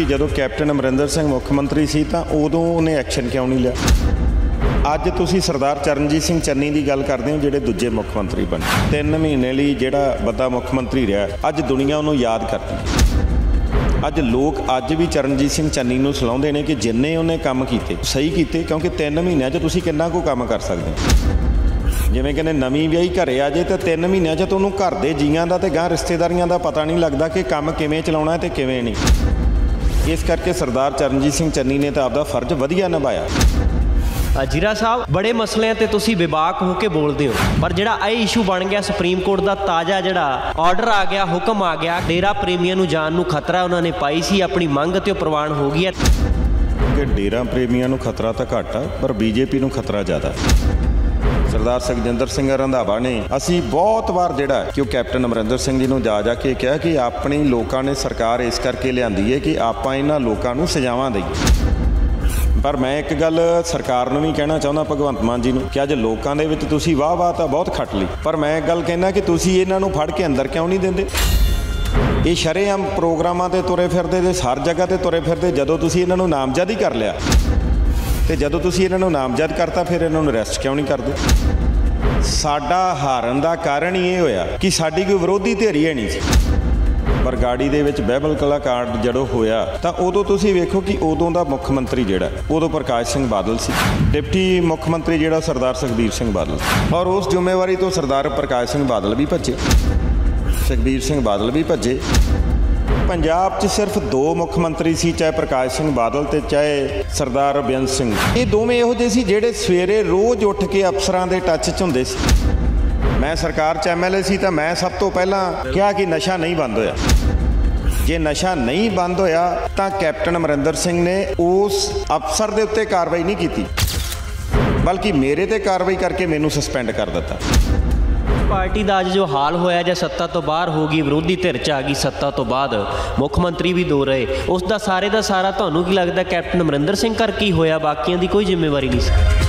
ਕਿ ਜਦੋਂ ਕੈਪਟਨ ਅਮਰਿੰਦਰ ਸਿੰਘ ਮੁੱਖ ਮੰਤਰੀ ਸੀ ਤਾਂ ਉਦੋਂ ਉਹਨੇ ਐਕਸ਼ਨ ਕਿਉਂ ਨਹੀਂ ਲਿਆ ਅੱਜ ਤੁਸੀਂ ਸਰਦਾਰ ਚਰਨਜੀਤ ਸਿੰਘ ਚੰਨੀ ਦੀ ਗੱਲ ਕਰਦੇ ਹੋ ਜਿਹੜੇ ਦੂਜੇ ਮੁੱਖ ਮੰਤਰੀ ਬਣੇ ਤਿੰਨ ਮਹੀਨੇ ਲਈ ਜਿਹੜਾ ਵੱਡਾ ਮੁੱਖ ਮੰਤਰੀ ਰਿਹਾ ਅੱਜ ਦੁਨੀਆ ਉਹਨੂੰ ਯਾਦ ਕਰਦੀ ਅੱਜ ਲੋਕ ਅੱਜ ਵੀ ਚਰਨਜੀਤ ਸਿੰਘ ਚੰਨੀ ਨੂੰ ਸਲਾਉਂਦੇ ਨੇ ਕਿ ਜਿੰਨੇ ਉਹਨੇ ਕੰਮ ਕੀਤੇ ਸਹੀ ਕੀਤੇ ਕਿਉਂਕਿ ਤਿੰਨ ਮਹੀਨਿਆਂ 'ਚ ਤੁਸੀਂ ਕਿੰਨਾ ਕੋ ਕੰਮ ਕਰ ਸਕਦੇ ਹੋ ਜਿਵੇਂ ਕਹਿੰਦੇ ਨਵੀਂ ਵਿਆਹੀ ਘਰੇ ਆ ਜੇ ਤਾਂ 3 ਮਹੀਨਿਆਂ 'ਚ ਤੁਹਾਨੂੰ ਘਰ ਦੇ ਜੀਆਂ ਦਾ ਤੇ ਗਾਂ ਰਿਸ਼ਤੇਦਾਰੀਆਂ ਦਾ ਪਤਾ ਨਹੀਂ ਲੱਗਦਾ ਕਿ ਕੰਮ ਕਿਵੇਂ ਚਲਾਉਣਾ ਹੈ ਤੇ ਕਿਵੇਂ ਨਹੀਂ ਇਸ ਕਰਕੇ ਸਰਦਾਰ ਚਰਨਜੀਤ ਸਿੰਘ ਚੰਨੀ ਨੇ ਤਾਂ ਆਪਦਾ ਫਰਜ਼ ਵਧੀਆ ਨਿਭਾਇਆ ਜੀਰਾ ਸਾਹਿਬ ਬੜੇ ਮਸਲਿਆਂ ਤੇ ਤੁਸੀਂ ਵਿਵਾਕ ਹੋ ਕੇ ਬੋਲਦੇ ਹੋ ਪਰ ਜਿਹੜਾ ਇਹ ਇਸ਼ੂ ਬਣ ਗਿਆ ਸੁਪਰੀਮ ਕੋਰਟ ਦਾ ਤਾਜ਼ਾ ਜਿਹੜਾ ਆਰਡਰ ਆ ਗਿਆ ਹੁਕਮ ਆ ਗਿਆ ਡੇਰਾ ਪ੍ਰੇਮੀਆਂ ਨੂੰ ਜਾਨ ਨੂੰ ਖਤਰਾ ਉਹਨਾਂ ਨੇ ਪਾਈ ਸੀ ਆਪਣੀ ਮੰਗ ਤੇ ਉਹ ਪ੍ਰਵਾਨ ਹੋ ਗਈ ਹੈ ਕਿ ਡੇਰਾ ਪ੍ਰੇਮੀਆਂ ਨੂੰ ਖਤਰਾ ਤਾਂ ਘੱਟ ਆ ਪਰ ਬੀਜੇਪੀ ਨੂੰ ਖਤਰਾ ਜ਼ਿਆਦਾ ਹੈ ਸਰਦਾਰ ਸਖਜਿੰਦਰ ਸਿੰਘ ਰੰਧਾਵਾ ਨੇ ਅਸੀਂ ਬਹੁਤ ਵਾਰ ਜਿਹੜਾ ਕਿ ਉਹ ਕੈਪਟਨ ਅਮਰਿੰਦਰ ਸਿੰਘ ਜੀ ਨੂੰ ਜਾ ਜਾ ਕੇ ਕਿਹਾ ਕਿ ਆਪਣੀ ਲੋਕਾਂ ਨੇ ਸਰਕਾਰ ਇਸ ਕਰਕੇ ਲਿਆਂਦੀ ਹੈ ਕਿ ਆਪਾਂ ਇਹਨਾਂ ਲੋਕਾਂ ਨੂੰ ਸਜ਼ਾਵਾਂ ਦੇਈਏ ਪਰ ਮੈਂ ਇੱਕ ਗੱਲ ਸਰਕਾਰ ਨੂੰ ਵੀ ਕਹਿਣਾ ਚਾਹੁੰਦਾ ਭਗਵੰਤ ਮਾਨ ਜੀ ਨੂੰ ਕਿ ਅੱਜ ਲੋਕਾਂ ਦੇ ਵਿੱਚ ਤੁਸੀਂ ਵਾਹ ਵਾਹ ਤਾਂ ਬਹੁਤ ਖੱਟ ਲਈ ਪਰ ਮੈਂ ਇੱਕ ਗੱਲ ਕਹਿਣਾ ਕਿ ਤੁਸੀਂ ਇਹਨਾਂ ਨੂੰ ਫੜ ਕੇ ਅੰਦਰ ਕਿਉਂ ਨਹੀਂ ਦਿੰਦੇ ਇਹ ਸ਼ਰੇਆਮ ਪ੍ਰੋਗਰਾਮਾਂ ਤੇ ਤੁਰੇ ਫਿਰਦੇ ਤੇ ਸਾਰ ਜਗ੍ਹਾ ਤੇ ਤੁਰੇ ਫਿਰਦੇ ਜਦੋਂ ਤੁਸੀਂ ਇਹਨਾਂ ਨੂੰ ਨਾਮਜ਼ਦ ਹੀ ਕਰ ਲਿਆ ਤੇ ਜਦੋਂ ਤੁਸੀਂ ਇਹਨਾਂ ਨੂੰ ਨਾਮਜ਼ਦ ਕਰਤਾ ਫਿਰ ਇਹਨਾਂ ਨੂੰ ਅਰੈਸਟ ਕਿਉਂ ਨਹੀਂ ਕਰਦੇ ਸਾਡਾ ਹਾਰਨ ਦਾ ਕਾਰਨ ਹੀ ਇਹ ਹੋਇਆ ਕਿ ਸਾਡੀ ਕੋਈ ਵਿਰੋਧੀ ਧਿਰ ਹੀ ਨਹੀਂ ਸੀ ਪਰ ਗਾੜੀ ਦੇ ਵਿੱਚ ਬਹਿਬਲ ਕਲਾਕਾਂਡ ਜਦੋਂ ਹੋਇਆ ਤਾਂ ਉਦੋਂ ਤੁਸੀਂ ਵੇਖੋ ਕਿ ਉਦੋਂ ਦਾ ਮੁੱਖ ਮੰਤਰੀ ਜਿਹੜਾ ਉਦੋਂ ਪ੍ਰਕਾਸ਼ ਸਿੰਘ ਬਾਦਲ ਸੀ ਡਿਪਟੀ ਮੁੱਖ ਮੰਤਰੀ ਜਿਹੜਾ ਸਰਦਾਰ ਸੁਖਬੀਰ ਸਿੰਘ ਬਾਦਲ ਔਰ ਉਸ ਜ਼ਿੰਮੇਵਾਰੀ ਤੋਂ ਸਰਦਾਰ ਪ੍ਰਕਾਸ਼ ਸਿੰਘ ਬਾਦਲ ਵੀ ਭੱਜੇ ਸੁਖਬੀਰ ਸਿੰਘ ਬਾਦਲ ਵੀ ਭੱਜੇ ਪੰਜਾਬ 'ਚ ਸਿਰਫ ਦੋ ਮੁੱਖ ਮੰਤਰੀ ਸੀ ਚਾਹੇ ਪ੍ਰਕਾਸ਼ ਸਿੰਘ ਬਾਦਲ ਤੇ ਚਾਹੇ ਸਰਦਾਰ ਬਿਆਨ ਸਿੰਘ ਇਹ ਦੋਵੇਂ ਇਹੋ ਜਿਹੇ ਸੀ ਜਿਹੜੇ ਸਵੇਰੇ ਰੋਜ਼ ਉੱਠ ਕੇ ਅਫਸਰਾਂ ਦੇ ਟੱਚ 'ਚ ਹੁੰਦੇ ਸੀ ਮੈਂ ਸਰਕਾਰ 'ਚ ਐਮਐਲਏ ਸੀ ਤਾਂ ਮੈਂ ਸਭ ਤੋਂ ਪਹਿਲਾਂ ਕਿਹਾ ਕਿ ਨਸ਼ਾ ਨਹੀਂ ਬੰਦ ਹੋਇਆ ਜੇ ਨਸ਼ਾ ਨਹੀਂ ਬੰਦ ਹੋਇਆ ਤਾਂ ਕੈਪਟਨ ਅਮਰਿੰਦਰ ਸਿੰਘ ਨੇ ਉਸ ਅਫਸਰ ਦੇ ਉੱਤੇ ਕਾਰਵਾਈ ਨਹੀਂ ਕੀਤੀ ਬਲਕਿ ਮੇਰੇ ਤੇ ਕਾਰਵਾਈ ਕਰਕੇ ਮੈਨੂੰ ਸਸਪੈਂਡ ਕਰ ਦਿੱਤਾ ਪਾਰਟੀ ਦਾ ਅੱਜ ਜੋ ਹਾਲ ਹੋਇਆ ਜਾਂ ਸੱਤਾ ਤੋਂ ਬਾਹਰ ਹੋ ਗਈ ਵਿਰੋਧੀ ਧਿਰ ਚ ਆ ਗਈ ਸੱਤਾ ਤੋਂ ਬਾਅਦ ਮੁੱਖ ਮੰਤਰੀ ਵੀ ਦੋ ਰਹੇ ਉਸ ਦਾ ਸਾਰੇ ਦਾ ਸਾਰਾ ਤੁਹਾਨੂੰ ਕੀ ਲੱਗਦਾ ਕੈਪਟਨ ਅਮਰਿੰਦਰ ਸਿੰਘ ਕਰਕੇ ਹੀ ਹੋਇਆ ਬਾਕੀਆਂ ਦੀ ਕੋਈ ਜ਼ਿੰਮੇਵਾਰੀ ਨਹੀਂ ਸੀ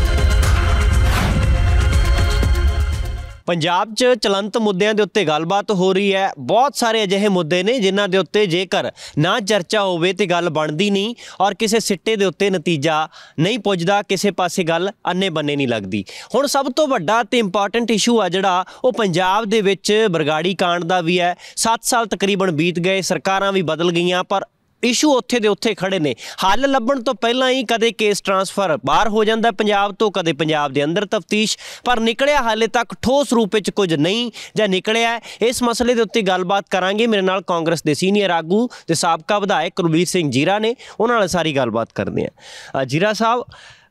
ਪੰਜਾਬ 'ਚ ਚਲੰਤ ਮੁੱਦਿਆਂ ਦੇ ਉੱਤੇ ਗੱਲਬਾਤ ਹੋ ਰਹੀ ਹੈ ਬਹੁਤ ਸਾਰੇ ਅਜਿਹੇ ਮੁੱਦੇ ਨੇ ਜਿਨ੍ਹਾਂ ਦੇ ਉੱਤੇ ਜੇਕਰ ਨਾ ਚਰਚਾ ਹੋਵੇ ਤੇ ਗੱਲ ਬਣਦੀ ਨਹੀਂ ਔਰ ਕਿਸੇ ਸਿੱਟੇ ਦੇ ਉੱਤੇ ਨਤੀਜਾ ਨਹੀਂ ਪੁੱਜਦਾ ਕਿਸੇ ਪਾਸੇ ਗੱਲ ਅੰਨੇ ਬੰਨੇ ਨਹੀਂ ਲੱਗਦੀ ਹੁਣ ਸਭ ਤੋਂ ਵੱਡਾ ਤੇ ਇੰਪੋਰਟੈਂਟ ਇਸ਼ੂ ਆ ਜਿਹੜਾ ਉਹ ਪੰਜਾਬ ਦੇ ਵਿੱਚ ਬਰਗਾੜੀ ਕਾਂਡ ਦਾ ਵੀ ਹੈ 7 ਸਾਲ ਤਕਰੀਬਨ ਬੀਤ ਗਏ ਸਰਕਾਰਾਂ ਵੀ ਬਦਲ ਗਈਆਂ ਪਰ ਇਸ਼ੂ ਉੱਥੇ ਦੇ ਉੱਥੇ ਖੜੇ ਨੇ ਹੱਲ ਲੱਭਣ ਤੋਂ ਪਹਿਲਾਂ ਹੀ ਕਦੇ ਕੇਸ ਟ੍ਰਾਂਸਫਰ ਬਾਹਰ ਹੋ ਜਾਂਦਾ ਪੰਜਾਬ ਤੋਂ ਕਦੇ ਪੰਜਾਬ ਦੇ ਅੰਦਰ ਤਫਤੀਸ਼ ਪਰ ਨਿਕਲਿਆ ਹਾਲੇ ਤੱਕ ਠੋਸ ਰੂਪ ਵਿੱਚ ਕੁਝ ਨਹੀਂ ਜਾਂ ਨਿਕਲਿਆ ਇਸ ਮਸਲੇ ਦੇ ਉੱਤੇ ਗੱਲਬਾਤ ਕਰਾਂਗੇ ਮੇਰੇ ਨਾਲ ਕਾਂਗਰਸ ਦੇ ਸੀਨੀਅਰ ਆਗੂ ਤੇ ਸਾਬਕਾ ਵਿਧਾਇਕ ਕੁਲਵੀਰ ਸਿੰਘ ਜੀਰਾ ਨੇ ਉਹਨਾਂ ਨਾਲ ਸਾਰੀ ਗੱਲਬਾਤ ਕਰਦੇ ਆ ਜੀਰਾ ਸਾਹਿਬ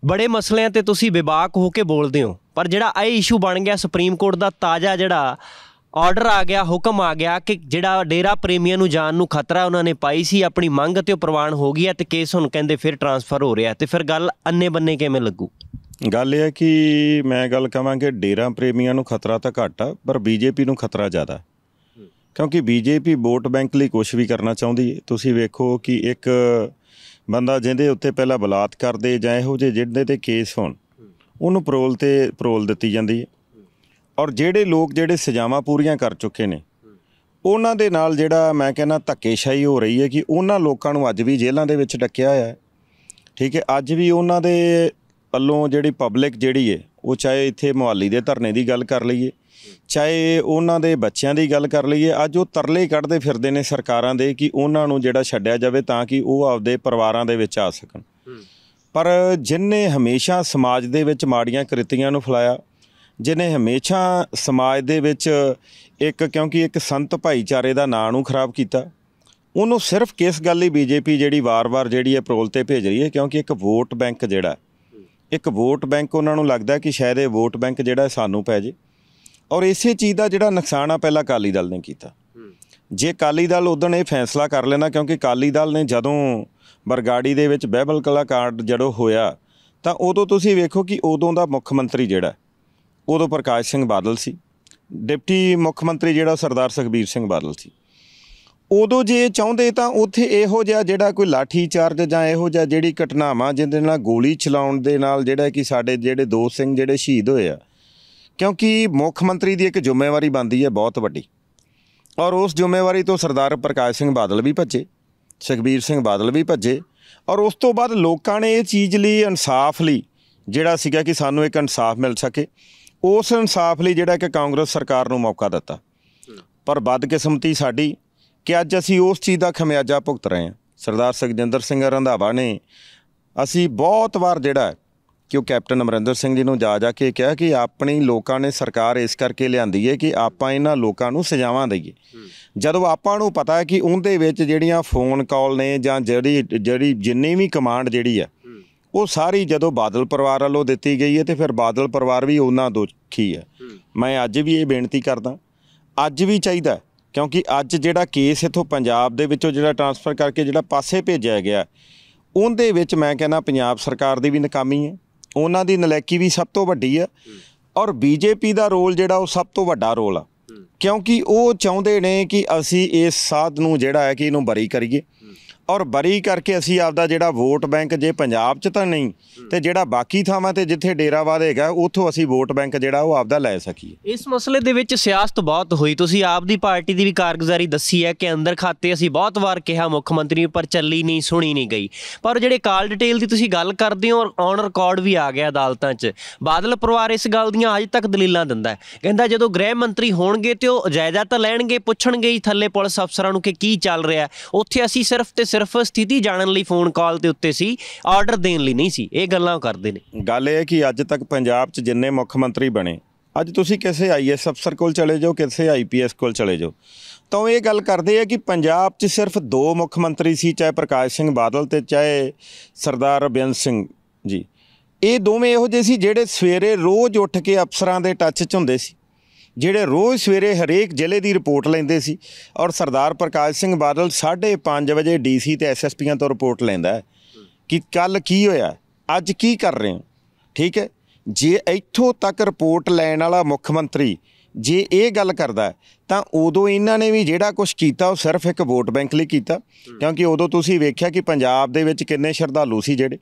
ਬੜੇ ਮਸਲਿਆਂ ਤੇ ਤੁਸੀਂ ਵਿਵਾਕ ਹੋ ਕੇ ਬੋਲਦੇ ਹੋ ਪਰ ਜਿਹੜਾ ਇਹ ਇਸ਼ੂ ਬਣ ਗਿਆ ਸੁਪਰੀਮ ਕੋਰਟ ਦਾ ਤਾਜ਼ਾ ਜਿਹੜਾ ਆਰਡਰ ਆ ਗਿਆ ਹੁਕਮ ਆ ਗਿਆ ਕਿ ਜਿਹੜਾ ਡੇਰਾ ਪ੍ਰੇਮੀਆਂ ਨੂੰ ਜਾਨ ਨੂੰ ਖਤਰਾ ਉਹਨਾਂ ਨੇ ਪਾਈ ਸੀ ਆਪਣੀ ਮੰਗ ਤੇ ਉਹ ਪ੍ਰਵਾਨ ਹੋ ਗਈ ਹੈ ਤੇ ਕੇਸ ਹੁਣ ਕਹਿੰਦੇ ਫਿਰ ਟਰਾਂਸਫਰ ਹੋ ਰਿਹਾ ਤੇ ਫਿਰ ਗੱਲ ਅੰਨੇ ਬੰਨੇ ਕਿਵੇਂ ਲੱਗੂ ਗੱਲ ਇਹ ਹੈ ਕਿ ਮੈਂ ਗੱਲ ਕਹਾਂ ਕਿ ਡੇਰਾ ਪ੍ਰੇਮੀਆਂ ਨੂੰ ਖਤਰਾ ਤਾਂ ਘੱਟ ਆ ਪਰ ਬੀਜੇਪੀ ਨੂੰ ਖਤਰਾ ਜ਼ਿਆਦਾ ਕਿਉਂਕਿ ਬੀਜੇਪੀ ਵੋਟ ਬੈਂਕ ਲਈ ਕੁਝ ਵੀ ਕਰਨਾ ਚਾਹੁੰਦੀ ਹੈ ਤੁਸੀਂ ਵੇਖੋ ਕਿ ਇੱਕ ਬੰਦਾ ਜਿਹਦੇ ਉੱਤੇ ਪਹਿਲਾਂ ਬਲਾਤ ਕਰਦੇ ਜਾਂ ਇਹੋ ਜਿਹੇ ਜਿਹਦੇ ਤੇ ਕੇਸ ਹੋਣ ਉਹਨੂੰ ਪਰੋਲ ਤੇ ਪਰੋਲ ਦਿੱਤੀ ਜਾਂਦੀ ਹੈ ਔਰ ਜਿਹੜੇ ਲੋਕ ਜਿਹੜੇ ਸਜ਼ਾਵਾਂ ਪੂਰੀਆਂ ਕਰ ਚੁੱਕੇ ਨੇ ਉਹਨਾਂ ਦੇ ਨਾਲ ਜਿਹੜਾ ਮੈਂ ਕਹਿੰਦਾ ਧੱਕੇਸ਼ਾਹੀ ਹੋ ਰਹੀ ਹੈ ਕਿ ਉਹਨਾਂ ਲੋਕਾਂ ਨੂੰ ਅੱਜ ਵੀ ਜੇਲ੍ਹਾਂ ਦੇ ਵਿੱਚ ਡੱਕਿਆ ਹੋਇਆ ਹੈ ਠੀਕ ਹੈ ਅੱਜ ਵੀ ਉਹਨਾਂ ਦੇ ਵੱਲੋਂ ਜਿਹੜੀ ਪਬਲਿਕ ਜਿਹੜੀ ਹੈ ਉਹ ਚਾਹੇ ਇੱਥੇ ਮੁਹੱਲੀ ਦੇ ਧਰਨੇ ਦੀ ਗੱਲ ਕਰ ਲਈਏ ਚਾਹੇ ਉਹਨਾਂ ਦੇ ਬੱਚਿਆਂ ਦੀ ਗੱਲ ਕਰ ਲਈਏ ਅੱਜ ਉਹ ਤਰਲੇ ਕੱਢਦੇ ਫਿਰਦੇ ਨੇ ਸਰਕਾਰਾਂ ਦੇ ਕਿ ਉਹਨਾਂ ਨੂੰ ਜਿਹੜਾ ਛੱਡਿਆ ਜਾਵੇ ਤਾਂ ਕਿ ਉਹ ਆਪਦੇ ਪਰਿਵਾਰਾਂ ਦੇ ਵਿੱਚ ਆ ਸਕਣ ਪਰ ਜਿਨਨੇ ਹਮੇਸ਼ਾ ਸਮਾਜ ਦੇ ਵਿੱਚ ਮਾੜੀਆਂ ਕਿਰਤੀਆਂ ਨੂੰ ਫਲਾਇਆ ਜਿਨੇ ਹਮੇਸ਼ਾ ਸਮਾਜ ਦੇ ਵਿੱਚ ਇੱਕ ਕਿਉਂਕਿ ਇੱਕ ਸੰਤ ਭਾਈਚਾਰੇ ਦਾ ਨਾਂ ਨੂੰ ਖਰਾਬ ਕੀਤਾ ਉਹਨੂੰ ਸਿਰਫ ਕਿਸ ਗੱਲ ਲਈ ਬੀਜੇਪੀ ਜਿਹੜੀ ਵਾਰ-ਵਾਰ ਜਿਹੜੀ ਹੈ ਪ੍ਰੋਲ ਤੇ ਭੇਜ ਰਹੀ ਹੈ ਕਿਉਂਕਿ ਇੱਕ ਵੋਟ ਬੈਂਕ ਜਿਹੜਾ ਇੱਕ ਵੋਟ ਬੈਂਕ ਉਹਨਾਂ ਨੂੰ ਲੱਗਦਾ ਕਿ ਸ਼ਾਇਦ ਇਹ ਵੋਟ ਬੈਂਕ ਜਿਹੜਾ ਸਾਨੂੰ ਪੈ ਜੇ ਔਰ ਇਸੇ ਚੀਜ਼ ਦਾ ਜਿਹੜਾ ਨੁਕਸਾਨ ਆ ਪਹਿਲਾਂ ਕਾਲੀ ਦਲ ਨੇ ਕੀਤਾ ਜੇ ਕਾਲੀ ਦਲ ਉਦੋਂ ਇਹ ਫੈਸਲਾ ਕਰ ਲੈਣਾ ਕਿਉਂਕਿ ਕਾਲੀ ਦਲ ਨੇ ਜਦੋਂ ਬਰਗਾੜੀ ਦੇ ਵਿੱਚ ਬਹਿਬਲ ਕਲਾ ਕਾਰਡ ਜੜੋ ਹੋਇਆ ਤਾਂ ਉਦੋਂ ਤੁਸੀਂ ਵੇਖੋ ਕਿ ਉਦੋਂ ਦਾ ਮੁੱਖ ਮੰਤਰੀ ਜਿਹੜਾ ਉਦੋਂ ਪ੍ਰਕਾਸ਼ ਸਿੰਘ ਬਾਦਲ ਸੀ ਡਿਪਟੀ ਮੁੱਖ ਮੰਤਰੀ ਜਿਹੜਾ ਸਰਦਾਰ ਸੁਖਬੀਰ ਸਿੰਘ ਬਾਦਲ ਸੀ ਉਦੋਂ ਜੇ ਚਾਹੁੰਦੇ ਤਾਂ ਉੱਥੇ ਇਹੋ ਜਿਹਾ ਜਿਹੜਾ ਕੋਈ ਲਾਠੀ ਚਾਰਜ ਜਾਂ ਇਹੋ ਜਿਹਾ ਜਿਹੜੀ ਘਟਨਾਵਾਂ ਜਿੰਦੇ ਨਾਲ ਗੋਲੀ ਚਲਾਉਣ ਦੇ ਨਾਲ ਜਿਹੜਾ ਕਿ ਸਾਡੇ ਜਿਹੜੇ ਦੋ ਸਿੰਘ ਜਿਹੜੇ ਸ਼ਹੀਦ ਹੋਏ ਆ ਕਿਉਂਕਿ ਮੁੱਖ ਮੰਤਰੀ ਦੀ ਇੱਕ ਜ਼ਿੰਮੇਵਾਰੀ ਬੰਦੀ ਹੈ ਬਹੁਤ ਵੱਡੀ ਔਰ ਉਸ ਜ਼ਿੰਮੇਵਾਰੀ ਤੋਂ ਸਰਦਾਰ ਪ੍ਰਕਾਸ਼ ਸਿੰਘ ਬਾਦਲ ਵੀ ਭੱਜੇ ਸੁਖਬੀਰ ਸਿੰਘ ਬਾਦਲ ਵੀ ਭੱਜੇ ਔਰ ਉਸ ਤੋਂ ਬਾਅਦ ਲੋਕਾਂ ਨੇ ਇਹ ਚੀਜ਼ ਲਈ ਇਨਸਾਫ ਲਈ ਜਿਹੜਾ ਸੀਗਾ ਕਿ ਸਾਨੂੰ ਇੱਕ ਇਨਸਾਫ ਮਿਲ ਸਕੇ ਉਸ ਇਨਸਾਫ ਲਈ ਜਿਹੜਾ ਕਿ ਕਾਂਗਰਸ ਸਰਕਾਰ ਨੂੰ ਮੌਕਾ ਦਿੱਤਾ ਪਰ ਬਦਕਿਸਮਤੀ ਸਾਡੀ ਕਿ ਅੱਜ ਅਸੀਂ ਉਸ ਚੀਜ਼ ਦਾ ਖਮਿਆਜਾ ਭੁਗਤ ਰਹੇ ਹਾਂ ਸਰਦਾਰ ਸਖਜਿੰਦਰ ਸਿੰਘ ਰੰਧਾਵਾ ਨੇ ਅਸੀਂ ਬਹੁਤ ਵਾਰ ਜਿਹੜਾ ਕਿ ਉਹ ਕੈਪਟਨ ਅਮਰਿੰਦਰ ਸਿੰਘ ਜੀ ਨੂੰ ਜਾ ਜਾ ਕੇ ਕਿਹਾ ਕਿ ਆਪਣੀ ਲੋਕਾਂ ਨੇ ਸਰਕਾਰ ਇਸ ਕਰਕੇ ਲਿਆਂਦੀ ਹੈ ਕਿ ਆਪਾਂ ਇਹਨਾਂ ਲੋਕਾਂ ਨੂੰ ਸਜ਼ਾਵਾਂ ਦਈਏ ਜਦੋਂ ਆਪਾਂ ਨੂੰ ਪਤਾ ਹੈ ਕਿ ਉਹਦੇ ਵਿੱਚ ਜਿਹੜੀਆਂ ਫੋਨ ਕਾਲ ਨੇ ਜਾਂ ਜਿਹੜੀ ਜਿਹੜੀ ਜਿੰਨੀ ਵੀ ਕਮਾਂਡ ਜਿਹੜੀ ਆ ਉਹ ਸਾਰੀ ਜਦੋਂ ਬਾਦਲ ਪਰਿਵਾਰ ਵੱਲੋਂ ਦਿੱਤੀ ਗਈ ਹੈ ਤੇ ਫਿਰ ਬਾਦਲ ਪਰਿਵਾਰ ਵੀ ਉਹਨਾਂ ਦੁਖੀ ਹੈ ਮੈਂ ਅੱਜ ਵੀ ਇਹ ਬੇਨਤੀ ਕਰਦਾ ਅੱਜ ਵੀ ਚਾਹੀਦਾ ਕਿਉਂਕਿ ਅੱਜ ਜਿਹੜਾ ਕੇਸ ਇਥੋਂ ਪੰਜਾਬ ਦੇ ਵਿੱਚੋਂ ਜਿਹੜਾ ਟਰਾਂਸਫਰ ਕਰਕੇ ਜਿਹੜਾ ਪਾਸੇ ਭੇਜਿਆ ਗਿਆ ਉਹਦੇ ਵਿੱਚ ਮੈਂ ਕਹਿੰਦਾ ਪੰਜਾਬ ਸਰਕਾਰ ਦੀ ਵੀ ਨਕਾਮੀ ਹੈ ਉਹਨਾਂ ਦੀ ਨਲੈਕੀ ਵੀ ਸਭ ਤੋਂ ਵੱਡੀ ਹੈ ਔਰ ਬੀਜੇਪੀ ਦਾ ਰੋਲ ਜਿਹੜਾ ਉਹ ਸਭ ਤੋਂ ਵੱਡਾ ਰੋਲ ਆ ਕਿਉਂਕਿ ਉਹ ਚਾਹੁੰਦੇ ਨੇ ਕਿ ਅਸੀਂ ਇਸ ਸਾਧ ਨੂੰ ਜਿਹੜਾ ਹੈ ਕਿ ਇਹਨੂੰ ਬਰੀ ਕਰੀਏ ਔਰ ਬਰੀ ਕਰਕੇ ਅਸੀਂ ਆਪਦਾ ਜਿਹੜਾ ਵੋਟ ਬੈਂਕ ਜੇ ਪੰਜਾਬ 'ਚ ਤਾਂ ਨਹੀਂ ਤੇ ਜਿਹੜਾ ਬਾਕੀ ਥਾਵਾਂ ਤੇ ਜਿੱਥੇ ਡੇਰਾਵਾਦ ਹੈਗਾ ਉੱਥੋਂ ਅਸੀਂ ਵੋਟ ਬੈਂਕ ਜਿਹੜਾ ਉਹ ਆਪਦਾ ਲੈ ਸਕੀਏ ਇਸ ਮਸਲੇ ਦੇ ਵਿੱਚ ਸਿਆਸਤ ਬਹੁਤ ਹੋਈ ਤੁਸੀਂ ਆਪ ਦੀ ਪਾਰਟੀ ਦੀ ਵੀ ਕਾਰਗੁਜ਼ਾਰੀ ਦੱਸੀ ਹੈ ਕਿ ਅੰਦਰ ਖਾਤੇ ਅਸੀਂ ਬਹੁਤ ਵਾਰ ਕਿਹਾ ਮੁੱਖ ਮੰਤਰੀ ਉੱਪਰ ਚੱਲੀ ਨਹੀਂ ਸੁਣੀ ਨਹੀਂ ਗਈ ਪਰ ਜਿਹੜੇ ਕਾਲ ਡਿਟੇਲ ਦੀ ਤੁਸੀਂ ਗੱਲ ਕਰਦੇ ਹੋ ਔਨ ਰਿਕਾਰਡ ਵੀ ਆ ਗਿਆ ਅਦਾਲਤਾਂ 'ਚ ਬਾਦਲ ਪਰਿਵਾਰ ਇਸ ਗੱਲ ਦੀਆਂ ਅਜੇ ਤੱਕ ਦਲੀਲਾਂ ਦਿੰਦਾ ਹੈ ਕਹਿੰਦਾ ਜਦੋਂ ਗ੍ਰਹਿ ਮੰਤਰੀ ਹੋਣਗੇ ਤੇ ਉਹ ਜਾਇਜ਼ਾ ਤਾਂ ਲੈਣਗੇ ਪੁੱਛਣਗੇ ਹੀ ਥੱਲੇ ਪੁਲਿਸ ਅਫਸਰਾਂ ਨੂੰ ਕਿ ਕੀ ਚੱਲ ਰਿਹਾ ਉੱਥੇ ਅਸੀਂ ਸਿਰਫ ਤੇ ਸਿਰਫ ਸਥਿਤੀ ਜਾਣਨ ਲਈ ਫੋਨ ਕਾਲ ਤੇ ਉੱਤੇ ਸੀ ਆਰਡਰ ਦੇਣ ਲਈ ਨਹੀਂ ਸੀ ਇਹ ਗੱਲਾਂ ਕਰਦੇ ਨੇ ਗੱਲ ਇਹ ਹੈ ਕਿ ਅੱਜ ਤੱਕ ਪੰਜਾਬ 'ਚ ਜਿੰਨੇ ਮੁੱਖ ਮੰਤਰੀ ਬਣੇ ਅੱਜ ਤੁਸੀਂ ਕਿਸੇ ਆਈਐਸ ਅਫਸਰ ਕੋਲ ਚਲੇ ਜਾਓ ਕਿਸੇ ਆਈਪੀਐਸ ਕੋਲ ਚਲੇ ਜਾਓ ਤਾਂ ਇਹ ਗੱਲ ਕਰਦੇ ਆ ਕਿ ਪੰਜਾਬ 'ਚ ਸਿਰਫ ਦੋ ਮੁੱਖ ਮੰਤਰੀ ਸੀ ਚਾਹੇ ਪ੍ਰਕਾਸ਼ ਸਿੰਘ ਬਾਦਲ ਤੇ ਚਾਹੇ ਸਰਦਾਰ ਬਿੰਦ ਸਿੰਘ ਜੀ ਇਹ ਦੋਵੇਂ ਇਹੋ ਜਿਹੇ ਸੀ ਜਿਹੜੇ ਸਵੇਰੇ ਰੋਜ਼ ਉੱਠ ਕੇ ਅਫਸਰਾਂ ਦੇ ਟੱਚ 'ਚ ਹੁੰਦੇ ਸੀ ਜਿਹੜੇ ਰੋਜ਼ ਸਵੇਰੇ ਹਰੇਕ ਜ਼ਿਲ੍ਹੇ ਦੀ ਰਿਪੋਰਟ ਲੈਂਦੇ ਸੀ ਔਰ ਸਰਦਾਰ ਪ੍ਰਕਾਸ਼ ਸਿੰਘ ਬਾਦਲ 5:30 ਵਜੇ ਡੀਸੀ ਤੇ ਐਸਐਸਪੀਆਂ ਤੋਂ ਰਿਪੋਰਟ ਲੈਂਦਾ ਕਿ ਕੱਲ ਕੀ ਹੋਇਆ ਅੱਜ ਕੀ ਕਰ ਰਹੇ ਹੋ ਠੀਕ ਹੈ ਜੇ ਇੱਥੋਂ ਤੱਕ ਰਿਪੋਰਟ ਲੈਣ ਵਾਲਾ ਮੁੱਖ ਮੰਤਰੀ ਜੇ ਇਹ ਗੱਲ ਕਰਦਾ ਤਾਂ ਉਦੋਂ ਇਹਨਾਂ ਨੇ ਵੀ ਜਿਹੜਾ ਕੁਝ ਕੀਤਾ ਉਹ ਸਿਰਫ ਇੱਕ ਵੋਟ ਬੈਂਕ ਲਈ ਕੀਤਾ ਕਿਉਂਕਿ ਉਦੋਂ ਤੁਸੀਂ ਵੇਖਿਆ ਕਿ ਪੰਜਾਬ ਦੇ ਵਿੱਚ ਕਿੰਨੇ ਸ਼ਰਧਾਲੂ ਸੀ ਜਿਹੜੇ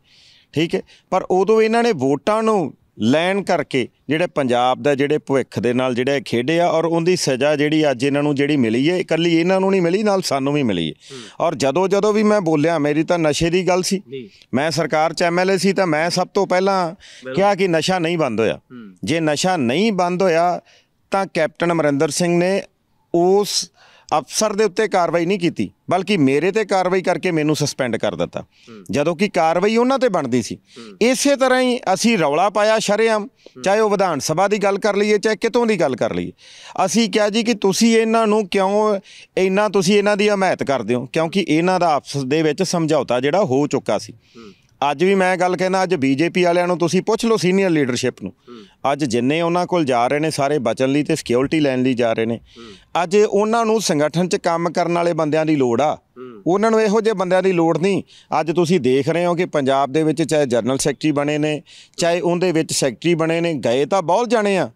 ਠੀਕ ਹੈ ਪਰ ਉਦੋਂ ਇਹਨਾਂ ਨੇ ਵੋਟਾਂ ਨੂੰ ਲੈਣ ਕਰਕੇ ਜਿਹੜੇ ਪੰਜਾਬ ਦਾ ਜਿਹੜੇ ਭਵਿੱਖ ਦੇ ਨਾਲ ਜਿਹੜੇ ਖੇਡੇ ਆ ਔਰ ਉਹਦੀ ਸਜ਼ਾ ਜਿਹੜੀ ਅੱਜ ਇਹਨਾਂ ਨੂੰ ਜਿਹੜੀ ਮਿਲੀ ਹੈ ਇਕੱਲੀ ਇਹਨਾਂ ਨੂੰ ਨਹੀਂ ਮਿਲੀ ਨਾਲ ਸਾਨੂੰ ਵੀ ਮਿਲੀ ਹੈ ਔਰ ਜਦੋਂ ਜਦੋਂ ਵੀ ਮੈਂ ਬੋਲਿਆ ਮੇਰੀ ਤਾਂ ਨਸ਼ੇ ਦੀ ਗੱਲ ਸੀ ਮੈਂ ਸਰਕਾਰ ਚ ਐਮਐਲਏ ਸੀ ਤਾਂ ਮੈਂ ਸਭ ਤੋਂ ਪਹਿਲਾਂ ਕਿਹਾ ਕਿ ਨਸ਼ਾ ਨਹੀਂ ਬੰਦ ਹੋਇਆ ਜੇ ਨਸ਼ਾ ਨਹੀਂ ਬੰਦ ਹੋਇਆ ਤਾਂ ਕੈਪਟਨ ਅਮਰਿੰਦਰ ਸਿੰਘ ਨੇ ਉਸ ਅਫਸਰ ਦੇ ਉੱਤੇ ਕਾਰਵਾਈ ਨਹੀਂ ਕੀਤੀ ਬਲਕਿ ਮੇਰੇ ਤੇ ਕਾਰਵਾਈ ਕਰਕੇ ਮੈਨੂੰ ਸਸਪੈਂਡ ਕਰ ਦਿੱਤਾ ਜਦੋਂ ਕਿ ਕਾਰਵਾਈ ਉਹਨਾਂ ਤੇ ਬਣਦੀ ਸੀ ਇਸੇ ਤਰ੍ਹਾਂ ਹੀ ਅਸੀਂ ਰੌਲਾ ਪਾਇਆ ਸ਼ਰਿਆਮ ਚਾਹੇ ਉਹ ਵਿਧਾਨ ਸਭਾ ਦੀ ਗੱਲ ਕਰ ਲਈਏ ਚਾਹੇ ਕਿਤੋਂ ਦੀ ਗੱਲ ਕਰ ਲਈਏ ਅਸੀਂ ਕਿਹਾ ਜੀ ਕਿ ਤੁਸੀਂ ਇਹਨਾਂ ਨੂੰ ਕਿਉਂ ਇੰਨਾ ਤੁਸੀਂ ਇਹਨਾਂ ਦੀ ਹਮਾਇਤ ਕਰਦੇ ਹੋ ਕਿਉਂਕਿ ਇਹਨਾਂ ਦਾ ਆਪਸ ਦੇ ਵਿੱਚ ਸਮਝੌਤਾ ਜਿਹੜਾ ਹੋ ਚੁੱਕਾ ਸੀ ਅੱਜ ਵੀ ਮੈਂ ਗੱਲ ਕਹਿਣਾ ਅੱਜ ਬੀਜੇਪੀ ਵਾਲਿਆਂ ਨੂੰ ਤੁਸੀਂ ਪੁੱਛ ਲਓ ਸੀਨੀਅਰ ਲੀਡਰਸ਼ਿਪ ਨੂੰ ਅੱਜ ਜਿੰਨੇ ਉਹਨਾਂ ਕੋਲ ਜਾ ਰਹੇ ਨੇ ਸਾਰੇ ਬਚਣ ਲਈ ਤੇ ਸਿਕਿਉਰਿਟੀ ਲੈਣ ਲਈ ਜਾ ਰਹੇ ਨੇ ਅੱਜ ਉਹਨਾਂ ਨੂੰ ਸੰਗਠਨ 'ਚ ਕੰਮ ਕਰਨ ਵਾਲੇ ਬੰਦਿਆਂ ਦੀ ਲੋੜ ਆ ਉਹਨਾਂ ਨੂੰ ਇਹੋ ਜਿਹੇ ਬੰਦਿਆਂ ਦੀ ਲੋੜ ਨਹੀਂ ਅੱਜ ਤੁਸੀਂ ਦੇਖ ਰਹੇ ਹੋ ਕਿ ਪੰਜਾਬ ਦੇ ਵਿੱਚ ਚਾਹੇ ਜਨਰਲ ਸੈਕਟਰੀ ਬਣੇ ਨੇ ਚਾਹੇ ਉਹਦੇ ਵਿੱਚ ਸੈਕਟਰੀ ਬਣੇ ਨੇ ਗਏ ਤਾਂ ਬਹੁਤ ਜਾਣੇ ਆ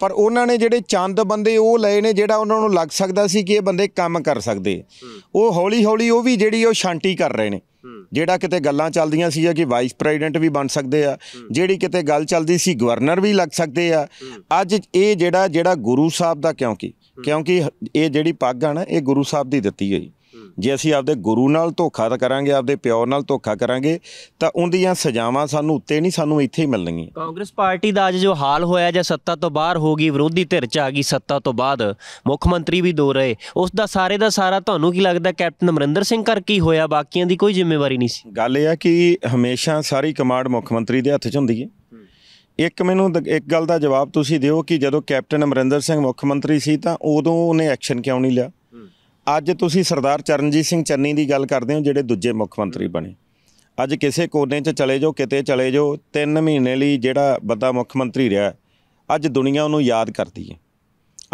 ਪਰ ਉਹਨਾਂ ਨੇ ਜਿਹੜੇ ਚੰਦ ਬੰਦੇ ਉਹ ਲਏ ਨੇ ਜਿਹੜਾ ਉਹਨਾਂ ਨੂੰ ਲੱਗ ਸਕਦਾ ਸੀ ਕਿ ਇਹ ਬੰਦੇ ਕੰਮ ਕਰ ਸਕਦੇ ਉਹ ਹੌਲੀ ਹੌਲੀ ਉਹ ਵੀ ਜਿਹੜੀ ਉਹ ਸ਼ਾਂਤੀ ਕਰ ਰਹੇ ਨੇ ਜਿਹੜਾ ਕਿਤੇ ਗੱਲਾਂ ਚੱਲਦੀਆਂ ਸੀ ਕਿ ਵਾਈਸ ਪ੍ਰੈਜ਼ੀਡੈਂਟ ਵੀ ਬਣ ਸਕਦੇ ਆ ਜਿਹੜੀ ਕਿਤੇ ਗੱਲ ਚੱਲਦੀ ਸੀ ਗਵਰਨਰ ਵੀ ਲੱਗ ਸਕਦੇ ਆ ਅੱਜ ਇਹ ਜਿਹੜਾ ਜਿਹੜਾ ਗੁਰੂ ਸਾਹਿਬ ਦਾ ਕਿਉਂਕਿ ਕਿਉਂਕਿ ਇਹ ਜਿਹੜੀ ਪੱਗ ਆ ਨਾ ਇਹ ਗੁਰੂ ਸਾਹਿਬ ਦੀ ਦਿੱਤੀ ਹੋਈ ਜੇ ਅਸੀਂ ਆਪਦੇ ਗੁਰੂ ਨਾਲ ਧੋਖਾ ਕਰਾਂਗੇ ਆਪਦੇ ਪਿਓ ਨਾਲ ਧੋਖਾ ਕਰਾਂਗੇ ਤਾਂ ਉਹਦੀਆਂ ਸਜ਼ਾਵਾਂ ਸਾਨੂੰ ਉੱਤੇ ਨਹੀਂ ਸਾਨੂੰ ਇੱਥੇ ਹੀ ਮਿਲਣਗੀਆਂ ਕਾਂਗਰਸ ਪਾਰਟੀ ਦਾ ਅੱਜ ਜੋ ਹਾਲ ਹੋਇਆ ਜਾਂ ਸੱਤਾ ਤੋਂ ਬਾਹਰ ਹੋ ਗਈ ਵਿਰੋਧੀ ਧਿਰ ਚ ਆ ਗਈ ਸੱਤਾ ਤੋਂ ਬਾਅਦ ਮੁੱਖ ਮੰਤਰੀ ਵੀ ਦੋ ਰਹੇ ਉਸ ਦਾ ਸਾਰੇ ਦਾ ਸਾਰਾ ਤੁਹਾਨੂੰ ਕੀ ਲੱਗਦਾ ਕੈਪਟਨ ਅਮਰਿੰਦਰ ਸਿੰਘ ਕਰ ਕੀ ਹੋਇਆ ਬਾਕੀਆਂ ਦੀ ਕੋਈ ਜ਼ਿੰਮੇਵਾਰੀ ਨਹੀਂ ਸੀ ਗੱਲ ਇਹ ਆ ਕਿ ਹਮੇਸ਼ਾ ਸਾਰੀ ਕਮਾਂਡ ਮੁੱਖ ਮੰਤਰੀ ਦੇ ਹੱਥ 'ਚ ਹੁੰਦੀ ਹੈ ਇੱਕ ਮੈਨੂੰ ਇੱਕ ਗੱਲ ਦਾ ਜਵਾਬ ਤੁਸੀਂ ਦਿਓ ਕਿ ਜਦੋਂ ਕੈਪਟਨ ਅਮਰਿੰਦਰ ਸਿੰਘ ਮੁੱਖ ਮੰਤਰੀ ਸੀ ਤਾਂ ਉਦੋਂ ਉਹਨੇ ਐਕਸ਼ਨ ਕਿਉਂ ਨਹੀਂ ਲਿਆ ਅੱਜ ਤੁਸੀਂ ਸਰਦਾਰ ਚਰਨਜੀਤ ਸਿੰਘ ਚੰਨੀ ਦੀ ਗੱਲ ਕਰਦੇ ਹੋ ਜਿਹੜੇ ਦੂਜੇ ਮੁੱਖ ਮੰਤਰੀ ਬਣੇ ਅੱਜ ਕਿਸੇ ਕੋਨੇ 'ਚ ਚਲੇ ਜਾਓ ਕਿਤੇ ਚਲੇ ਜਾਓ 3 ਮਹੀਨੇ ਲਈ ਜਿਹੜਾ ਬੰਦਾ ਮੁੱਖ ਮੰਤਰੀ ਰਿਹਾ ਅੱਜ ਦੁਨੀਆ ਉਹਨੂੰ ਯਾਦ ਕਰਦੀ ਹੈ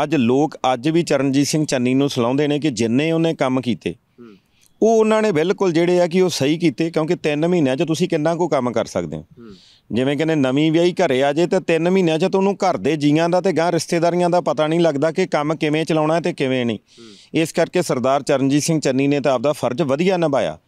ਅੱਜ ਲੋਕ ਅੱਜ ਵੀ ਚਰਨਜੀਤ ਸਿੰਘ ਚੰਨੀ ਨੂੰ ਸਲਾਉਂਦੇ ਨੇ ਕਿ ਜਿੰਨੇ ਉਹਨੇ ਕੰਮ ਕੀਤੇ ਉਹ ਉਹਨਾਂ ਨੇ ਬਿਲਕੁਲ ਜਿਹੜੇ ਆ ਕਿ ਉਹ ਸਹੀ ਕੀਤੇ ਕਿਉਂਕਿ 3 ਮਹੀਨਿਆਂ 'ਚ ਤੁਸੀਂ ਕਿੰਨਾ ਕੋ ਕੰਮ ਕਰ ਸਕਦੇ ਹੋ ਜਿਵੇਂ ਕਹਿੰਦੇ ਨਵੀਂ ਵਿਆਹੀ ਘਰੇ ਆ ਜੇ ਤਾਂ 3 ਮਹੀਨਿਆਂ 'ਚ ਤੁਹਾਨੂੰ ਘਰ ਦੇ ਜੀਆਂ ਦਾ ਤੇ ਗਾਂ ਰਿਸ਼ਤੇਦਾਰੀਆਂ ਦਾ ਪਤਾ ਨਹੀਂ ਲੱਗਦਾ ਕਿ ਕੰਮ ਕਿਵੇਂ ਚਲਾਉਣਾ ਤੇ ਕਿਵੇਂ ਨਹੀਂ ਇਸ ਕਰਕੇ ਸਰਦਾਰ ਚਰਨਜੀਤ ਸਿੰਘ ਚੰਨੀ ਨੇ ਤਾਂ ਆਪਦਾ ਫਰਜ਼ ਵਧੀਆ ਨਿਭਾਇਆ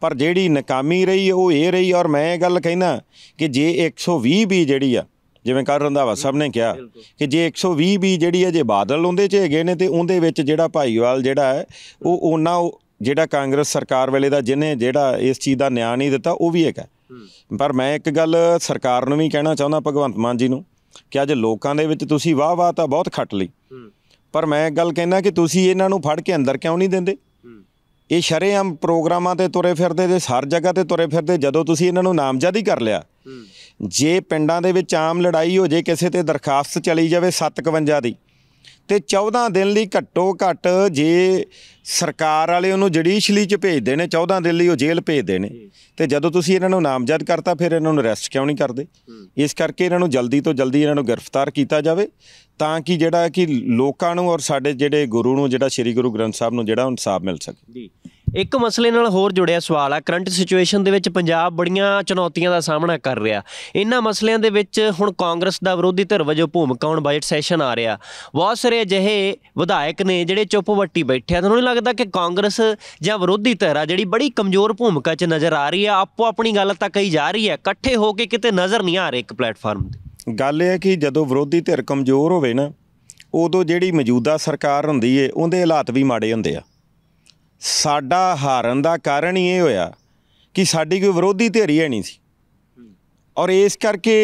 ਪਰ ਜਿਹੜੀ ਨਕਾਮੀ ਰਹੀ ਉਹ ਇਹ ਰਹੀ ਔਰ ਮੈਂ ਇਹ ਗੱਲ ਕਹਿਣਾ ਕਿ ਜੇ 120 ਵੀ ਜਿਹੜੀ ਆ ਜਿਵੇਂ ਕਰ ਰੰਦਾਵਾ ਸਭ ਨੇ ਕਿਹਾ ਕਿ ਜੇ 120 ਵੀ ਜਿਹੜੀ ਹੈ ਜੇ ਬਾਦਲ ਹੁੰਦੇ ਚ ਹੈਗੇ ਨੇ ਤੇ ਉਹਦੇ ਵਿੱਚ ਜਿਹੜਾ ਭਾਈਵਾਲ ਜਿਹੜਾ ਹੈ ਉਹ ਉਹਨਾਂ ਜਿਹੜਾ ਕਾਂਗਰਸ ਸਰਕਾਰ ਵੇਲੇ ਦਾ ਜਿਹਨੇ ਜਿਹੜਾ ਇਸ ਚੀਜ਼ ਦਾ ਨਿਆਂ ਨਹੀਂ ਦਿੱਤਾ ਉਹ ਵੀ ਇੱਕ ਹੈ ਪਰ ਮੈਂ ਇੱਕ ਗੱਲ ਸਰਕਾਰ ਨੂੰ ਵੀ ਕਹਿਣਾ ਚਾਹੁੰਦਾ ਭਗਵੰਤ ਮਾਨ ਜੀ ਨੂੰ ਕਿ ਅੱਜ ਲੋਕਾਂ ਦੇ ਵਿੱਚ ਤੁਸੀਂ ਵਾਹ ਵਾਹ ਤਾਂ ਬਹੁਤ ਖੱਟ ਲਈ ਪਰ ਮੈਂ ਇੱਕ ਗੱਲ ਕਹਿਣਾ ਕਿ ਤੁਸੀਂ ਇਹਨਾਂ ਨੂੰ ਫੜ ਕੇ ਅੰਦਰ ਕਿਉਂ ਨਹੀਂ ਦਿੰਦੇ ਇਹ ਸ਼ਰੇਆਮ ਪ੍ਰੋਗਰਾਮਾਂ ਤੇ ਤੁਰੇ ਫਿਰਦੇ ਤੇ ਹਰ ਜਗ੍ਹਾ ਤੇ ਤੁਰੇ ਫਿਰਦੇ ਜਦੋਂ ਤੁਸੀਂ ਇਹਨਾਂ ਨੂੰ ਨਾਮਜ਼ਦੀ ਕਰ ਲਿਆ ਜੇ ਪਿੰਡਾਂ ਦੇ ਵਿੱਚ ਆਮ ਲੜਾਈ ਹੋ ਜੇ ਕਿਸੇ ਤੇ ਦਰਖਾਸਤ ਚਲੀ ਜਾਵੇ 751 ਦੀ ਤੇ 14 ਦਿਨ ਲਈ ਘੱਟੋ ਘੱਟ ਜੇ ਸਰਕਾਰ ਵਾਲੇ ਉਹਨੂੰ ਜੁਡੀਸ਼ਲੀ ਚ ਭੇਜਦੇ ਨੇ 14 ਦਿਨ ਲਈ ਉਹ ਜੇਲ੍ਹ ਭੇਜਦੇ ਨੇ ਤੇ ਜਦੋਂ ਤੁਸੀਂ ਇਹਨਾਂ ਨੂੰ ਨਾਮਜ਼ਦ ਕਰਤਾ ਫਿਰ ਇਹਨਾਂ ਨੂੰ ਅਰੈਸਟ ਕਿਉਂ ਨਹੀਂ ਕਰਦੇ ਇਸ ਕਰਕੇ ਇਹਨਾਂ ਨੂੰ ਜਲਦੀ ਤੋਂ ਜਲਦੀ ਇਹਨਾਂ ਨੂੰ ਗ੍ਰਿਫਤਾਰ ਕੀਤਾ ਜਾਵੇ ਤਾਂ ਕਿ ਜਿਹੜਾ ਕਿ ਲੋਕਾਂ ਨੂੰ ਔਰ ਸਾਡੇ ਜਿਹੜੇ ਗੁਰੂ ਨੂੰ ਜਿਹੜਾ ਸ੍ਰੀ ਗੁਰੂ ਗ੍ਰੰਥ ਸਾਹਿਬ ਨੂੰ ਜਿਹੜਾ ਇਨਸਾਫ ਮਿਲ ਸਕੇ ਜੀ ਇੱਕ ਮਸਲੇ ਨਾਲ ਹੋਰ ਜੁੜਿਆ ਸਵਾਲ ਆ ਕਰੰਟ ਸਿਚੁਏਸ਼ਨ ਦੇ ਵਿੱਚ ਪੰਜਾਬ ਬੜੀਆਂ ਚੁਣੌਤੀਆਂ ਦਾ ਸਾਹਮਣਾ ਕਰ ਰਿਹਾ ਇਹਨਾਂ ਮਸਲਿਆਂ ਦੇ ਵਿੱਚ ਹੁਣ ਕਾਂਗਰਸ ਦਾ ਵਿਰੋਧੀ ਧਿਰ ਵਜੋਂ ਭੂਮਿਕਾ ਹੁਣ ਬਜਟ ਸੈਸ਼ਨ ਆ ਰਿਹਾ ਬਹੁਤ ਸਾਰੇ ਅਜਿਹੇ ਵਿਧਾਇਕ ਨੇ ਜਿਹੜੇ ਚੁੱਪ ਵੱਟੀ ਬੈਠੇ ਆ ਤੁਹਾਨੂੰ ਨਹੀਂ ਲੱਗਦਾ ਕਿ ਕਾਂਗਰਸ ਜਾਂ ਵਿਰੋਧੀ ਧਿਰ ਆ ਜਿਹੜੀ ਬੜੀ ਕਮਜ਼ੋਰ ਭੂਮਿਕਾ 'ਚ ਨਜ਼ਰ ਆ ਰਹੀ ਆ ਆਪੋ ਆਪਣੀ ਗੱਲ ਤਾਂ ਕਹੀ ਜਾ ਰਹੀ ਆ ਇਕੱਠੇ ਹੋ ਕੇ ਕਿਤੇ ਨਜ਼ਰ ਨਹੀਂ ਆ ਰਹੇ ਇੱਕ ਪਲੇਟਫਾਰਮ ਤੇ ਗੱਲ ਇਹ ਹੈ ਕਿ ਜਦੋਂ ਵਿਰੋਧੀ ਧਿਰ ਕਮਜ਼ੋਰ ਹੋਵੇ ਨਾ ਉਦੋਂ ਜਿਹੜੀ ਮੌਜੂਦਾ ਸਰਕਾਰ ਹੁੰਦੀ ਏ ਉਹਦੇ ਹਾਲਾਤ ਵੀ ਮਾੜੇ ਹੁੰਦੇ ਆ ਸਾਡਾ ਹਾਰਨ ਦਾ ਕਾਰਨ ਹੀ ਇਹ ਹੋਇਆ ਕਿ ਸਾਡੀ ਕੋਈ ਵਿਰੋਧੀ ਧਿਰ ਹੀ ਨਹੀਂ ਸੀ ਔਰ ਇਸ ਕਰਕੇ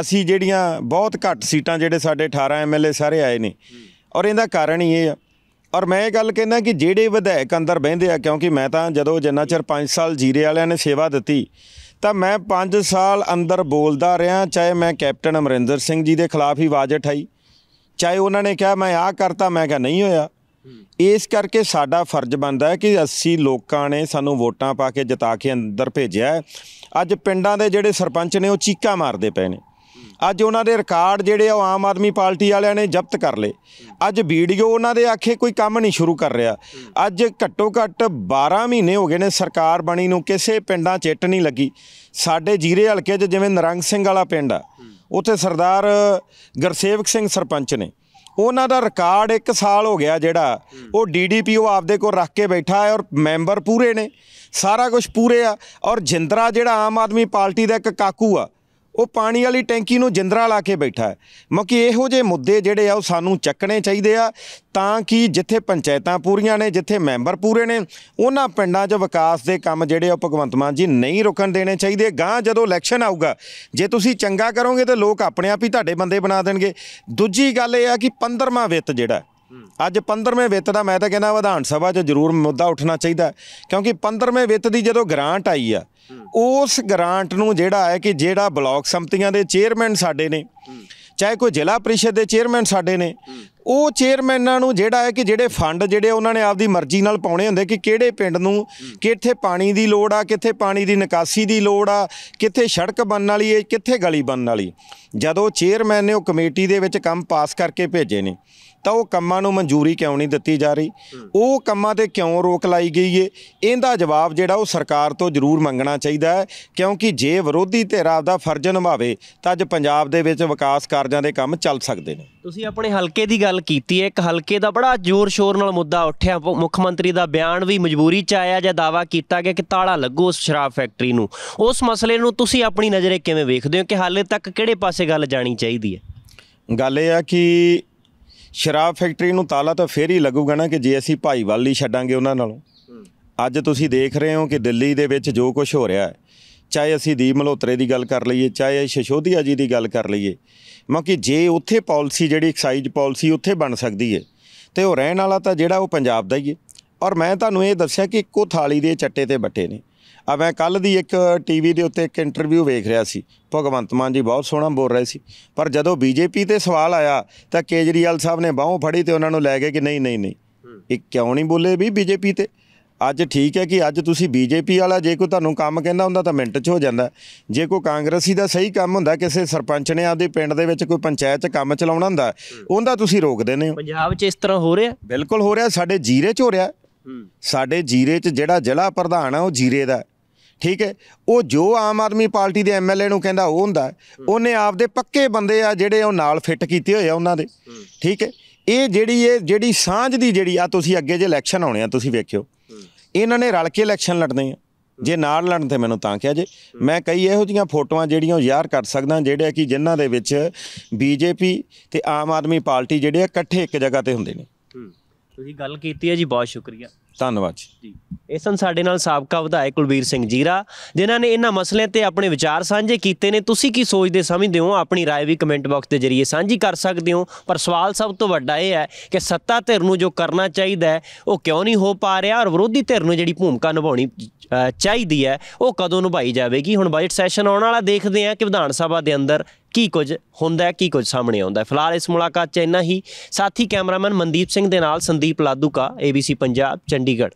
ਅਸੀਂ ਜਿਹੜੀਆਂ ਬਹੁਤ ਘੱਟ ਸੀਟਾਂ ਜਿਹੜੇ ਸਾਡੇ 18 ਐਮਐਲਏ ਸਾਰੇ ਆਏ ਨੇ ਔਰ ਇਹਦਾ ਕਾਰਨ ਹੀ ਇਹ ਆ ਔਰ ਮੈਂ ਇਹ ਗੱਲ ਕਹਿੰਦਾ ਕਿ ਜਿਹੜੇ ਵਿਧਾਇਕ ਅੰਦਰ ਬਹਿੰਦੇ ਆ ਕਿਉਂਕਿ ਮੈਂ ਤਾਂ ਜਦੋਂ ਜਿੰਨਾ ਚਿਰ 5 ਸਾਲ ਜੀਰੇ ਵਾਲਿਆਂ ਨੇ ਸੇਵਾ ਦਿੱਤੀ ਤਾਂ ਮੈਂ 5 ਸਾਲ ਅੰਦਰ ਬੋਲਦਾ ਰਿਹਾ ਚਾਹੇ ਮੈਂ ਕੈਪਟਨ ਅਮਰਿੰਦਰ ਸਿੰਘ ਜੀ ਦੇ ਖਿਲਾਫ ਹੀ ਆਵਾਜ਼ ਉਠਾਈ ਚਾਹੇ ਉਹਨਾਂ ਨੇ ਕਿਹਾ ਮੈਂ ਆਹ ਕਰਤਾ ਮੈਂ ਕਿਹਾ ਨਹੀਂ ਹੋਇਆ ਇਸ ਕਰਕੇ ਸਾਡਾ ਫਰਜ਼ ਬਣਦਾ ਹੈ ਕਿ ਅਸੀਂ ਲੋਕਾਂ ਨੇ ਸਾਨੂੰ ਵੋਟਾਂ ਪਾ ਕੇ ਜਿਤਾ ਕੇ ਅੰਦਰ ਭੇਜਿਆ ਅੱਜ ਪਿੰਡਾਂ ਦੇ ਜਿਹੜੇ ਸਰਪੰਚ ਨੇ ਉਹ ਚੀਕਾਂ ਮਾਰਦੇ ਪਏ ਨੇ ਅੱਜ ਉਹਨਾਂ ਦੇ ਰਿਕਾਰਡ ਜਿਹੜੇ ਉਹ ਆਮ ਆਦਮੀ ਪਾਰਟੀ ਵਾਲਿਆਂ ਨੇ ਜ਼ਬਤ ਕਰ ਲਏ ਅੱਜ ਵੀਡੀਓ ਉਹਨਾਂ ਦੇ ਆਖੇ ਕੋਈ ਕੰਮ ਨਹੀਂ ਸ਼ੁਰੂ ਕਰ ਰਿਹਾ ਅੱਜ ਘੱਟੋ ਘੱਟ 12 ਮਹੀਨੇ ਹੋ ਗਏ ਨੇ ਸਰਕਾਰ ਬਣੀ ਨੂੰ ਕਿਸੇ ਪਿੰਡਾਂ ਚਿੱਟ ਨਹੀਂ ਲੱਗੀ ਸਾਡੇ ਜੀਰੇ ਹਲਕੇ 'ਚ ਜਿਵੇਂ ਨਰੰਗ ਸਿੰਘ ਵਾਲਾ ਪਿੰਡ ਆ ਉੱਥੇ ਸਰਦਾਰ ਗਰਸੇਵਕ ਸਿੰਘ ਸਰਪੰਚ ਨੇ ਉਹਨਾਂ ਦਾ ਰਿਕਾਰਡ 1 ਸਾਲ ਹੋ ਗਿਆ ਜਿਹੜਾ ਉਹ ਡੀਡੀਪੀਓ ਆਪਦੇ ਕੋਲ ਰੱਖ ਕੇ ਬੈਠਾ ਹੈ ਔਰ ਮੈਂਬਰ ਪੂਰੇ ਨੇ ਸਾਰਾ ਕੁਝ ਪੂਰੇ ਆ ਔਰ ਜਿੰਦਰਾ ਜਿਹੜਾ ਆਮ ਆਦਮੀ ਪਾਰਟੀ ਦਾ ਇੱਕ ਕਾਕੂ ਆ ਉਹ ਪਾਣੀ ਵਾਲੀ ਟੈਂਕੀ ਨੂੰ ਜਿੰਦਰਾ ਲਾ ਕੇ ਬੈਠਾ ਹੈ ਕਿਉਂਕਿ ਇਹੋ ਜਿਹੇ ਮੁੱਦੇ ਜਿਹੜੇ ਆ ਉਹ ਸਾਨੂੰ ਚੱਕਣੇ ਚਾਹੀਦੇ ਆ ਤਾਂ ਕਿ ਜਿੱਥੇ ਪੰਚਾਇਤਾਂ ਪੂਰੀਆਂ ਨੇ ਜਿੱਥੇ ਮੈਂਬਰ ਪੂਰੇ ਨੇ ਉਹਨਾਂ ਪਿੰਡਾਂ 'ਚ ਵਿਕਾਸ ਦੇ ਕੰਮ ਜਿਹੜੇ ਆ ਭਗਵੰਤ ਮਾਨ ਜੀ ਨਹੀਂ ਰੁਕਣ ਦੇਣੇ ਚਾਹੀਦੇ ਗਾਂ ਜਦੋਂ ਇਲੈਕਸ਼ਨ ਆਊਗਾ ਜੇ ਤੁਸੀਂ ਚੰਗਾ ਕਰੋਗੇ ਤਾਂ ਲੋਕ ਆਪਣੇ ਆਪ ਹੀ ਤੁਹਾਡੇ ਬੰਦੇ ਬਣਾ ਦੇਣਗੇ ਦੂਜੀ ਗੱਲ ਇਹ ਆ ਕਿ 15ਵਾਂ ਵਿੱਤ ਜਿਹੜਾ ਅੱਜ 15ਵੇਂ ਵਿੱਤ ਦਾ ਮੈਂ ਤਾਂ ਕਹਿੰਦਾ ਵਿਧਾਨ ਸਭਾ 'ਚ ਜ਼ਰੂਰ ਮੁੱਦਾ ਉੱਠਣਾ ਚਾਹੀਦਾ ਕਿਉਂਕਿ 15ਵੇਂ ਵਿੱਤ ਦੀ ਜਦੋਂ ਗ੍ਰਾਂਟ ਆਈ ਆ ਉਸ ਗ੍ਰਾਂਟ ਨੂੰ ਜਿਹੜਾ ਹੈ ਕਿ ਜਿਹੜਾ ਬਲਾਕ ਸੰਮਤੀਆਂ ਦੇ ਚੇਅਰਮੈਨ ਸਾਡੇ ਨੇ ਚਾਹੇ ਕੋਈ ਜ਼ਿਲ੍ਹਾ ਪ੍ਰੀਸ਼ਦ ਦੇ ਚੇਅਰਮੈਨ ਸਾਡੇ ਨੇ ਉਹ ਚੇਅਰਮੈਨਾਂ ਨੂੰ ਜਿਹੜਾ ਹੈ ਕਿ ਜਿਹੜੇ ਫੰਡ ਜਿਹੜੇ ਉਹਨਾਂ ਨੇ ਆਪਦੀ ਮਰਜ਼ੀ ਨਾਲ ਪਾਉਣੇ ਹੁੰਦੇ ਕਿ ਕਿਹੜੇ ਪਿੰਡ ਨੂੰ ਕਿੱਥੇ ਪਾਣੀ ਦੀ ਲੋੜ ਆ ਕਿੱਥੇ ਪਾਣੀ ਦੀ ਨਿਕਾਸੀ ਦੀ ਲੋੜ ਆ ਕਿੱਥੇ ਸੜਕ ਬਣਨ ਵਾਲੀ ਏ ਕਿੱਥੇ ਗਲੀ ਬਣਨ ਵਾਲੀ ਜਦੋਂ ਚੇਅਰਮੈਨ ਨੇ ਉਹ ਕਮੇਟੀ ਦੇ ਵਿੱਚ ਕੰਮ ਪਾਸ ਕਰਕੇ ਭੇਜੇ ਨੇ ਤਾਂ ਉਹ ਕੰਮਾਂ ਨੂੰ ਮਨਜ਼ੂਰੀ ਕਿਉਂ ਨਹੀਂ ਦਿੱਤੀ ਜਾ ਰਹੀ ਉਹ ਕੰਮਾਂ ਤੇ ਕਿਉਂ ਰੋਕ ਲਾਈ ਗਈ ਏ ਇਹਦਾ ਜਵਾਬ ਜਿਹੜਾ ਉਹ ਸਰਕਾਰ ਤੋਂ ਜ਼ਰੂਰ ਮੰਗਣਾ ਚਾਹੀਦਾ ਹੈ ਕਿਉਂਕਿ ਜੇ ਵਿਰੋਧੀ ਧਿਰ ਆਪਦਾ ਫਰਜ਼ ਨਿਭਾਵੇ ਤਾਂ ਅੱਜ ਪੰਜਾਬ ਦੇ ਵਿੱਚ ਵਿਕਾਸ ਕਾਰਜਾਂ ਦੇ ਕੰਮ ਚੱਲ ਸਕਦੇ ਨੇ ਤੁਸੀਂ ਆਪਣੇ ਹਲਕੇ ਦੀ ਗੱਲ ਕੀਤੀ ਹੈ ਇੱਕ ਹਲਕੇ ਦਾ ਬੜਾ ਜ਼ੋਰ ਸ਼ੋਰ ਨਾਲ ਮੁੱਦਾ ਉੱਠਿਆ ਮੁੱਖ ਮੰਤਰੀ ਦਾ ਬਿਆਨ ਵੀ ਮਜਬੂਰੀ ਚ ਆਇਆ ਜਾਂ ਦਾਵਾ ਕੀਤਾ ਗਿਆ ਕਿ ਤਾਲਾ ਲੱਗੂ ਉਸ ਸ਼ਰਾਬ ਫੈਕਟਰੀ ਨੂੰ ਉਸ ਮਸਲੇ ਨੂੰ ਤੁਸੀਂ ਆਪਣੀ ਨਜ਼ਰੇ ਕਿਵੇਂ ਵੇਖਦੇ ਹੋ ਕਿ ਹਾਲੇ ਤੱਕ ਕਿਹੜੇ ਪਾਸੇ ਗੱਲ ਜਾਣੀ ਚਾਹੀਦੀ ਹੈ ਗੱਲ ਇਹ ਆ ਕਿ ਸ਼ਰਾਬ ਫੈਕਟਰੀ ਨੂੰ ਤਾਲਾ ਤਾਂ ਫੇਰ ਹੀ ਲੱਗੂਗਾ ਨਾ ਕਿ ਜੇ ਅਸੀਂ ਭਾਈਵਾਲੀ ਛੱਡਾਂਗੇ ਉਹਨਾਂ ਨਾਲੋਂ ਅੱਜ ਤੁਸੀਂ ਦੇਖ ਰਹੇ ਹੋ ਕਿ ਦਿੱਲੀ ਦੇ ਵਿੱਚ ਜੋ ਕੁਝ ਹੋ ਰਿਹਾ ਹੈ ਚਾਹੇ ਅਸੀਂ ਦੀ ਮਲੋਤਰੇ ਦੀ ਗੱਲ ਕਰ ਲਈਏ ਚਾਹੇ ਸ਼ਸ਼ੋਧਿਆ ਜੀ ਦੀ ਗੱਲ ਕਰ ਲਈਏ ਕਿਉਂਕਿ ਜੇ ਉੱਥੇ ਪਾਲਿਸੀ ਜਿਹੜੀ ਐਕਸਾਈਜ਼ ਪਾਲਿਸੀ ਉੱਥੇ ਬਣ ਸਕਦੀ ਹੈ ਤੇ ਉਹ ਰਹਿਣ ਵਾਲਾ ਤਾਂ ਜਿਹੜਾ ਉਹ ਪੰਜਾਬ ਦਾ ਹੀ ਹੈ ਔਰ ਮੈਂ ਤੁਹਾਨੂੰ ਇਹ ਦੱਸਿਆ ਕਿ ਇੱਕੋ ਥਾਲੀ ਦੇ ਚੱਟੇ ਤੇ ਬੱਟੇ ਨੇ ਆ ਮੈਂ ਕੱਲ ਦੀ ਇੱਕ ਟੀਵੀ ਦੇ ਉੱਤੇ ਇੱਕ ਇੰਟਰਵਿਊ ਵੇਖ ਰਿਹਾ ਸੀ ਭਗਵੰਤ ਮਾਨ ਜੀ ਬਹੁਤ ਸੋਹਣਾ ਬੋਲ ਰਹੇ ਸੀ ਪਰ ਜਦੋਂ ਬੀਜੇਪੀ ਤੇ ਸਵਾਲ ਆਇਆ ਤਾਂ ਕੇਜਰੀਵਾਲ ਸਾਹਿਬ ਨੇ ਬਾਹੋਂ ਫੜੀ ਤੇ ਉਹਨਾਂ ਨੂੰ ਲੈ ਗਏ ਕਿ ਨਹੀਂ ਨਹੀਂ ਨਹੀਂ ਇਹ ਕਿਉਂ ਨਹੀਂ ਬੋਲੇ ਵੀ ਬੀਜੇਪੀ ਤੇ ਅੱਜ ਠੀਕ ਹੈ ਕਿ ਅੱਜ ਤੁਸੀਂ ਬੀਜੇਪੀ ਵਾਲਾ ਜੇ ਕੋਈ ਤੁਹਾਨੂੰ ਕੰਮ ਕਹਿੰਦਾ ਹੁੰਦਾ ਤਾਂ ਮਿੰਟ 'ਚ ਹੋ ਜਾਂਦਾ ਜੇ ਕੋਈ ਕਾਂਗਰਸੀ ਦਾ ਸਹੀ ਕੰਮ ਹੁੰਦਾ ਕਿਸੇ ਸਰਪੰਚ ਨੇ ਆਪਦੇ ਪਿੰਡ ਦੇ ਵਿੱਚ ਕੋਈ ਪੰਚਾਇਤ 'ਚ ਕੰਮ ਚਲਾਉਣਾ ਹੁੰਦਾ ਉਹਦਾ ਤੁਸੀਂ ਰੋਕ ਦਿੰਦੇ ਹੋ ਪੰਜਾਬ 'ਚ ਇਸ ਤਰ੍ਹਾਂ ਹੋ ਰਿਹਾ ਬਿਲਕੁਲ ਹੋ ਰਿਹਾ ਸਾਡੇ ਜੀਰੇ 'ਚ ਹੋ ਰਿਹਾ ਸਾਡੇ ਜੀਰੇ 'ਚ ਜਿਹੜਾ ਜ਼ਿਲ੍ਹਾ ਪ੍ਰਧਾਨ ਆ ਉਹ ਜੀਰੇ ਦਾ ਠੀਕ ਹੈ ਉਹ ਜੋ ਆਮ ਆਦਮੀ ਪਾਰਟੀ ਦੇ ਐਮਐਲਏ ਨੂੰ ਕਹਿੰਦਾ ਉਹ ਹੁੰਦਾ ਉਹਨੇ ਆਪਦੇ ਪੱਕੇ ਬੰਦੇ ਆ ਜਿਹੜੇ ਉਹ ਨਾਲ ਫਿੱਟ ਕੀਤੇ ਹੋਏ ਆ ਉਹਨਾਂ ਦੇ ਠੀਕ ਹੈ ਇਹ ਜਿਹੜੀ ਇਹ ਜਿਹੜੀ ਸਾਂਝ ਦੀ ਜਿਹੜੀ ਆ ਤੁਸੀਂ ਅੱਗੇ ਜੇ ਇਲੈਕਸ਼ਨ ਆਉਣੇ ਆ ਤੁਸੀਂ ਵੇਖਿਓ ਇਹਨਾਂ ਨੇ ਰਲ ਕੇ ਇਲੈਕਸ਼ਨ ਲੜਨੇ ਆ ਜੇ ਨਾਲ ਲੜਨ ਤੇ ਮੈਨੂੰ ਤਾਂ ਕਿਹਾ ਜੇ ਮੈਂ ਕਈ ਇਹੋ ਜੀਆਂ ਫੋਟੋਆਂ ਜਿਹੜੀਆਂ ਯਾਰ ਕਰ ਸਕਦਾ ਜਿਹੜੇ ਕਿ ਜਿਨ੍ਹਾਂ ਦੇ ਵਿੱਚ ਬੀਜੇਪੀ ਤੇ ਆਮ ਆਦਮੀ ਪਾਰਟੀ ਜਿਹੜੇ ਇਕੱਠੇ ਇੱਕ ਜਗ੍ਹਾ ਤੇ ਹੁੰਦੇ ਨੇ ਤੁਸੀਂ ਗੱਲ ਕੀਤੀ ਹੈ ਜੀ ਬਹੁਤ ਸ਼ੁਕਰੀਆ ਧੰਨਵਾਦ ਜੀ ਇਹ ਸਨ ਸਾਡੇ ਨਾਲ ਸਾਬਕਾ ਵਿਧਾਇਕ ਕੁਲਵੀਰ ਸਿੰਘ ਜੀਰਾ ਜਿਨ੍ਹਾਂ ਨੇ ਇਹਨਾਂ ਮਸਲਿਆਂ ਤੇ ਆਪਣੇ ਵਿਚਾਰ ਸਾਂਝੇ ਕੀਤੇ ਨੇ ਤੁਸੀਂ ਕੀ ਸੋਚਦੇ ਸਮਝਦੇ ਹੋ ਆਪਣੀ رائے ਵੀ ਕਮੈਂਟ ਬਾਕਸ ਦੇ ਜ਼ਰੀਏ ਸਾਂਝੀ ਕਰ ਸਕਦੇ ਹੋ ਪਰ ਸਵਾਲ ਸਭ ਤੋਂ ਵੱਡਾ ਇਹ ਹੈ ਕਿ ਸੱਤਾ ਧਿਰ ਨੂੰ ਜੋ ਕਰਨਾ ਚਾਹੀਦਾ ਹੈ ਉਹ ਕਿਉਂ ਨਹੀਂ ਹੋ ਪਾ ਰਿਹਾ ਔਰ ਵਿਰੋਧੀ ਧਿਰ ਨੂੰ ਜਿਹੜੀ ਭੂਮਿਕਾ ਨਿਭਾਉਣੀ ਚਾਹੀਦੀ ਹੈ ਉਹ ਕਦੋਂ ਨਿਭਾਈ ਜਾਵੇਗੀ ਹੁਣ ਬਜਟ ਸੈਸ਼ਨ ਆਉਣ ਵਾਲਾ ਦੇਖਦੇ ਹਾਂ ਕਿ ਵਿਧਾਨ ਸਭਾ ਦੇ ਅੰਦਰ ਕੀ ਕੁਝ ਹੁੰਦਾ ਹੈ ਕੀ ਕੁਝ ਸਾਹਮਣੇ ਆਉਂਦਾ ਫਿਲਹਾਲ ਇਸ ਮੁਲਾਕਾਤ 'ਚ ਇੰਨਾ ਹੀ ਸਾਥੀ ਕੈਮਰਾਮੈਨ ਮਨਦੀਪ ਸਿੰਘ ਦੇ ਨਾਲ ਸੰਦੀਪ ਲਾਦੂਕਾ ABC ਪੰਜਾਬ ਚੰਡੀਗੜ੍ਹ